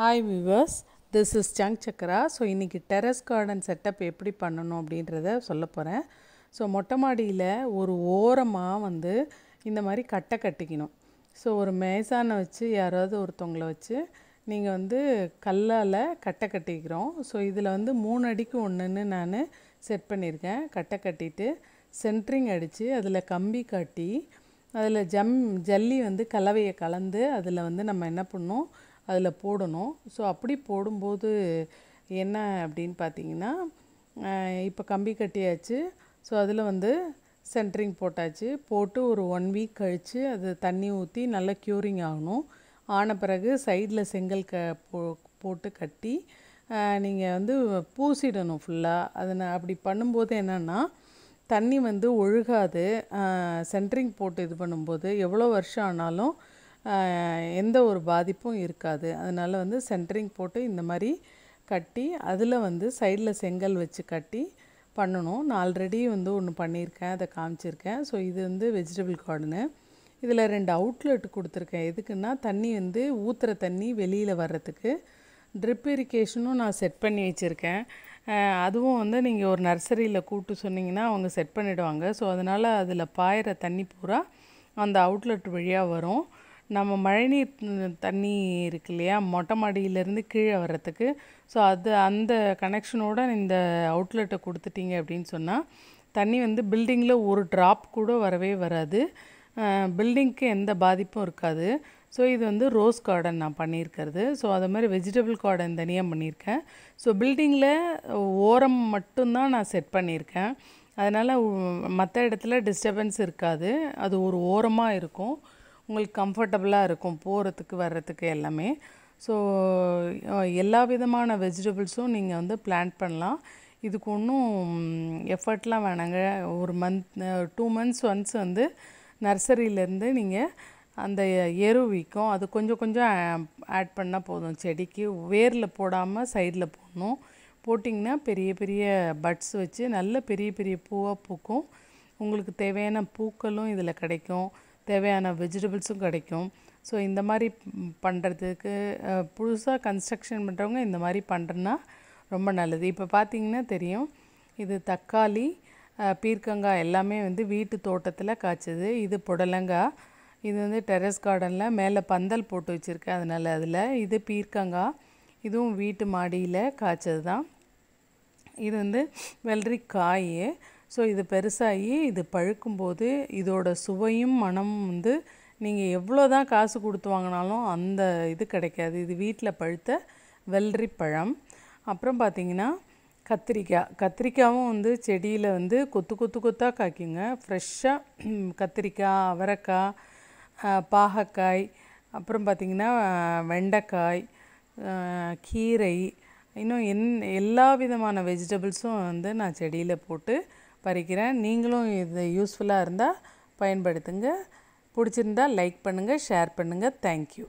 hi viewers this is ஜங் சக்கரா so இன்றைக்கி டெரஸ் கார்டன் செட்டப் எப்படி பண்ணணும் அப்படின்றத சொல்ல போகிறேன் ஸோ மொட்டை மாடியில் ஒரு ஓரமாக வந்து இந்த மாதிரி கட்டை கட்டிக்கணும் ஸோ ஒரு மேசானை வச்சு யாராவது ஒருத்தவங்களை வச்சு நீங்கள் வந்து கல்லால் கட்டை கட்டிக்கிறோம் ஸோ இதில் வந்து மூணு அடிக்கு ஒன்றுன்னு நான் செட் பண்ணியிருக்கேன் கட்டை கட்டிட்டு சென்ட்ரிங் அடித்து அதில் கம்பி கட்டி அதில் ஜம் ஜல்லி வந்து கலவையை கலந்து அதில் வந்து நம்ம என்ன பண்ணோம் அதில் போடணும் ஸோ அப்படி போடும்போது என்ன அப்படின்னு பார்த்தீங்கன்னா இப்போ கம்பி கட்டியாச்சு ஸோ அதில் வந்து சென்ட்ரிங் போட்டாச்சு போட்டு ஒரு ஒன் வீக் கழித்து அது தண்ணி ஊற்றி நல்லா க்யூரிங் ஆகணும் ஆன பிறகு சைடில் செங்கல் க போ போட்டு கட்டி நீங்கள் வந்து பூசிடணும் ஃபுல்லாக அதை நான் அப்படி பண்ணும்போது என்னென்னா தண்ணி வந்து ஒழுகாது சென்ட்ரிங் போட்டு இது பண்ணும்போது எவ்வளோ வருஷம் ஆனாலும் எந்த ஒரு பாதிப்பும் இருக்காது அதனால் வந்து சென்டரிங் போட்டு இந்த மாதிரி கட்டி அதில் வந்து சைடில் செங்கல் வச்சு கட்டி பண்ணணும் நான் ஆல்ரெடி வந்து ஒன்று பண்ணியிருக்கேன் அதை காமிச்சிருக்கேன் ஸோ இது வந்து வெஜிடபிள் கார்டனு இதில் ரெண்டு அவுட்லெட் கொடுத்துருக்கேன் எதுக்குன்னா தண்ணி வந்து ஊற்றுற தண்ணி வெளியில் வர்றதுக்கு ட்ரிப் இரிகேஷனும் நான் செட் பண்ணி வச்சுருக்கேன் அதுவும் வந்து நீங்கள் ஒரு நர்சரியில் கூப்பிட்டு சொன்னிங்கன்னா அவங்க செட் பண்ணிவிடுவாங்க ஸோ அதனால் அதில் பாயிற தண்ணி பூரா அந்த அவுட்லெட் வழியாக வரும் நம்ம மழைநீர் தண்ணி இருக்கு இல்லையா மொட்டை மாடியிலேருந்து கீழே வர்றதுக்கு ஸோ அது அந்த கனெக்ஷனோட இந்த அவுட்லெட்டை கொடுத்துட்டீங்க அப்படின்னு சொன்னால் தண்ணி வந்து பில்டிங்கில் ஒரு ட்ராப் கூட வரவே வராது பில்டிங்க்கு எந்த பாதிப்பும் இருக்காது ஸோ இது வந்து ரோஸ் கார்டன் நான் பண்ணியிருக்கிறது ஸோ அது மாதிரி வெஜிடபிள் கார்டன் தனியாக பண்ணியிருக்கேன் ஸோ பில்டிங்கில் ஓரம் மட்டும்தான் நான் செட் பண்ணியிருக்கேன் அதனால் மற்ற இடத்துல டிஸ்டர்பன்ஸ் இருக்காது அது ஒரு ஓரமாக இருக்கும் உங்களுக்கு கம்ஃபர்டபுளாக இருக்கும் போகிறதுக்கு வர்றதுக்கு எல்லாமே ஸோ எல்லா விதமான வெஜிடபிள்ஸும் நீங்கள் வந்து பிளான்ட் பண்ணலாம் இதுக்கு ஒன்றும் எஃபர்ட்லாம் வேணாங்க ஒரு மந்த் டூ மந்த்ஸ் ஒன்ஸ் வந்து நர்சரியிலேருந்து நீங்கள் அந்த எரு வீக்கம் அது கொஞ்சம் கொஞ்சம் ஆட் பண்ணால் போதும் செடிக்கு வேரில் போடாமல் சைடில் போடணும் போட்டிங்கன்னா பெரிய பெரிய பட்ஸ் வச்சு நல்ல பெரிய பெரிய பூவாக பூக்கும் உங்களுக்கு தேவையான பூக்களும் இதில் கிடைக்கும் தேவையான வெஜிடபிள்ஸும் கிடைக்கும் ஸோ இந்த மாதிரி பண்ணுறதுக்கு புதுசாக கன்ஸ்ட்ரக்ஷன் பண்ணுறவங்க இந்த மாதிரி பண்ணுறதுனா ரொம்ப நல்லது இப்போ பார்த்திங்கன்னா தெரியும் இது தக்காளி பீர்க்கங்காய் எல்லாமே வந்து வீட்டு தோட்டத்தில் காய்ச்சது இது புடலங்காய் இது வந்து டெரஸ் கார்டனில் மேலே பந்தல் போட்டு வச்சுருக்கேன் அதனால் அதில் இது பீர்க்கங்காய் இதுவும் வீட்டு மாடியில் காய்ச்சது தான் இது வந்து வெள்ளரிக்காய் ஸோ இது பெருசாகி இது பழுக்கும்போது இதோட சுவையும் மனமும் வந்து நீங்கள் எவ்வளோ தான் காசு கொடுத்து வாங்கினாலும் அந்த இது கிடைக்காது இது வீட்டில் பழுத்த வெள்ளரி பழம் அப்புறம் பார்த்திங்கன்னா கத்திரிக்காய் கத்திரிக்காயும் வந்து செடியில் வந்து கொத்து கொத்து கொத்தாக காய்க்குங்க ஃப்ரெஷ்ஷாக கத்திரிக்காய் அவரைக்காய் பாகக்காய் அப்புறம் பார்த்திங்கன்னா வெண்டைக்காய் கீரை இன்னும் என் எல்லா விதமான வெஜிடபிள்ஸும் வந்து நான் செடியில் போட்டு பறிக்கிறேன் நீங்களும் இது யூஸ்ஃபுல்லாக இருந்தால் பயன்படுத்துங்க பிடிச்சிருந்தால் லைக் பண்ணுங்கள் ஷேர் பண்ணுங்கள் தேங்க்யூ